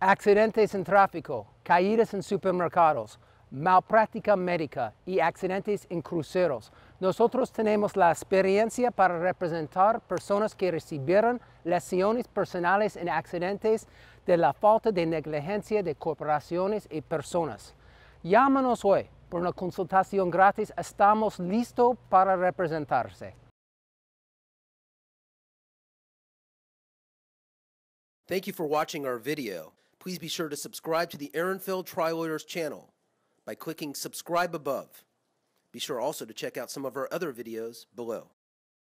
accidentes en tráfico, caídas en supermercados, malpráctica médica y accidentes en cruceros. Nosotros tenemos la experiencia para representar personas que recibieron lesiones personales en accidentes de la falta de negligencia de corporaciones y personas. Llámanos hoy por una consultación gratis. Estamos listos para representarse. Thank you for watching our video. Please be sure to subscribe to the Aaronfeld Tri Lawyers channel by clicking subscribe above. Be sure also to check out some of our other videos below.